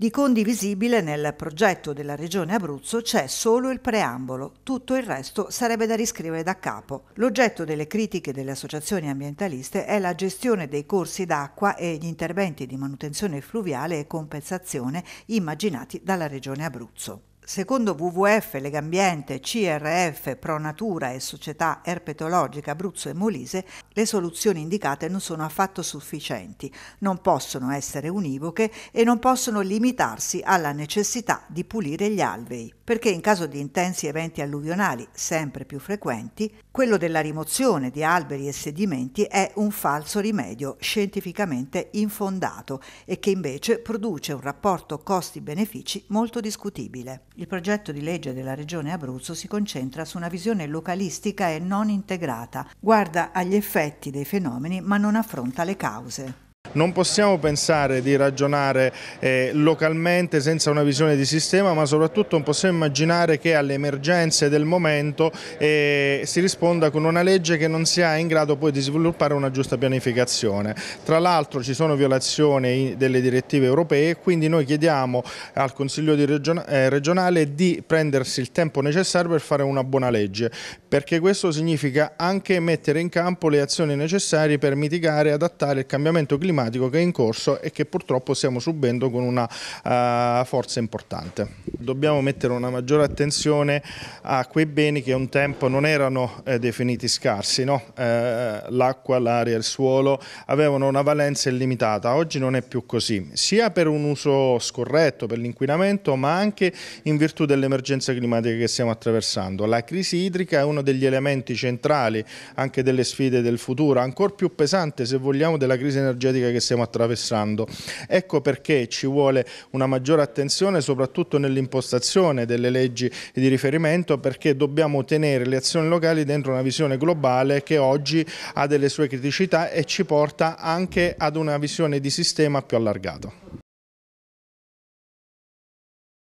Di condivisibile nel progetto della Regione Abruzzo c'è solo il preambolo, tutto il resto sarebbe da riscrivere da capo. L'oggetto delle critiche delle associazioni ambientaliste è la gestione dei corsi d'acqua e gli interventi di manutenzione fluviale e compensazione immaginati dalla Regione Abruzzo. Secondo WWF, Legambiente, CRF, Pronatura e Società Erpetologica Abruzzo e Molise, le soluzioni indicate non sono affatto sufficienti, non possono essere univoche e non possono limitarsi alla necessità di pulire gli alvei, perché in caso di intensi eventi alluvionali sempre più frequenti, quello della rimozione di alberi e sedimenti è un falso rimedio scientificamente infondato e che invece produce un rapporto costi-benefici molto discutibile. Il progetto di legge della Regione Abruzzo si concentra su una visione localistica e non integrata, guarda agli effetti dei fenomeni ma non affronta le cause. Non possiamo pensare di ragionare eh, localmente senza una visione di sistema, ma soprattutto non possiamo immaginare che alle emergenze del momento eh, si risponda con una legge che non sia in grado poi di sviluppare una giusta pianificazione. Tra l'altro ci sono violazioni delle direttive europee, quindi noi chiediamo al Consiglio eh, regionale di prendersi il tempo necessario per fare una buona legge, perché questo significa anche mettere in campo le azioni necessarie per mitigare e adattare il cambiamento climatico climatico che è in corso e che purtroppo stiamo subendo con una uh, forza importante. Dobbiamo mettere una maggiore attenzione a quei beni che un tempo non erano eh, definiti scarsi, no? eh, l'acqua, l'aria, il suolo avevano una valenza illimitata, oggi non è più così, sia per un uso scorretto, per l'inquinamento, ma anche in virtù dell'emergenza climatica che stiamo attraversando. La crisi idrica è uno degli elementi centrali anche delle sfide del futuro, ancora più pesante se vogliamo della crisi energetica storica che stiamo attraversando. Ecco perché ci vuole una maggiore attenzione soprattutto nell'impostazione delle leggi di riferimento perché dobbiamo tenere le azioni locali dentro una visione globale che oggi ha delle sue criticità e ci porta anche ad una visione di sistema più allargata.